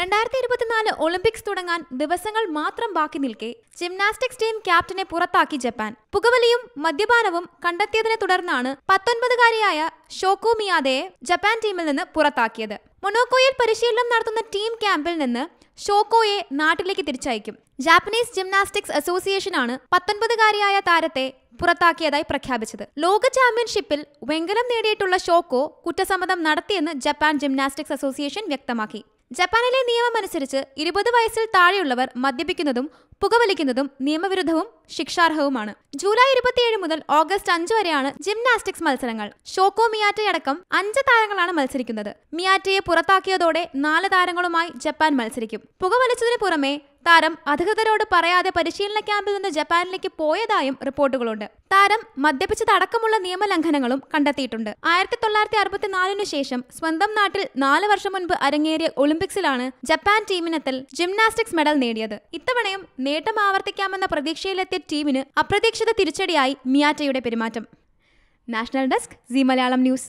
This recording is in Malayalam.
രണ്ടായിരത്തി ഇരുപത്തിനാല് ഒളിമ്പിക്സ് തുടങ്ങാൻ ദിവസങ്ങൾ മാത്രം ബാക്കി നിൽക്കെ ജിംനാസ്റ്റിക്സ് ടീം ക്യാപ്റ്റനെ പുറത്താക്കി ജപ്പാൻ പുകവലിയും മദ്യപാനവും കണ്ടെത്തിയതിനെ തുടർന്നാണ് പത്തൊൻപതുകാരിയായ ഷോക്കോ മിയാദയെ ജപ്പാൻ ടീമിൽ നിന്ന് പുറത്താക്കിയത് മൊണോക്കോയിൽ പരിശീലനം നടത്തുന്ന ടീം ക്യാമ്പിൽ നിന്ന് ഷോക്കോയെ നാട്ടിലേക്ക് തിരിച്ചയക്കും ജാപ്പനീസ് ജിംനാസ്റ്റിക്സ് അസോസിയേഷനാണ് പത്തൊൻപതുകാരിയായ താരത്തെ പുറത്താക്കിയതായി പ്രഖ്യാപിച്ചത് ലോക ചാമ്പ്യൻഷിപ്പിൽ വെങ്കലം നേടിയിട്ടുള്ള ഷോക്കോ കുറ്റസമ്മതം നടത്തിയെന്ന് ജപ്പാൻ ജിംനാസ്റ്റിക്സ് അസോസിയേഷൻ വ്യക്തമാക്കി ജപ്പാനിലെ നിയമമനുസരിച്ച് ഇരുപത് വയസ്സിൽ താഴെയുള്ളവർ മദ്യപിക്കുന്നതും പുകവലിക്കുന്നതും നിയമവിരുദ്ധവും ശിക്ഷാർഹവുമാണ് ജൂലൈ ഇരുപത്തിയേഴ് മുതൽ ഓഗസ്റ്റ് അഞ്ചു വരെയാണ് ജിംനാസ്റ്റിക്സ് മത്സരങ്ങൾ ഷോക്കോ മിയാറ്റയടക്കം അഞ്ച് താരങ്ങളാണ് മത്സരിക്കുന്നത് മിയാറ്റയെ പുറത്താക്കിയതോടെ നാല് താരങ്ങളുമായി ജപ്പാൻ മത്സരിക്കും പുകവലിച്ചതിനു പുറമെ താരം അധികൃതരോട് പറയാതെ പരിശീലന ക്യാമ്പിൽ നിന്ന് ജപ്പാനിലേക്ക് പോയതായും റിപ്പോർട്ടുകളുണ്ട് താരം മദ്യപിച്ചതടക്കമുള്ള നിയമലംഘനങ്ങളും കണ്ടെത്തിയിട്ടുണ്ട് ആയിരത്തി തൊള്ളായിരത്തി അറുപത്തിനാലിനു ശേഷം സ്വന്തം നാട്ടിൽ നാല് വർഷം മുൻപ് അരങ്ങേറിയ ഒളിമ്പിക്സിലാണ് ജപ്പാൻ ടീമിനത്തിൽ ജിംനാസ്റ്റിക്സ് മെഡൽ നേടിയത് ഇത്തവണയും നേട്ടം ആവർത്തിക്കാമെന്ന പ്രതീക്ഷയിലെത്തിയ ടീമിന് അപ്രതീക്ഷിത തിരിച്ചടിയായി മിയാറ്റയുടെ പെരുമാറ്റം national desk Zee Malayalam news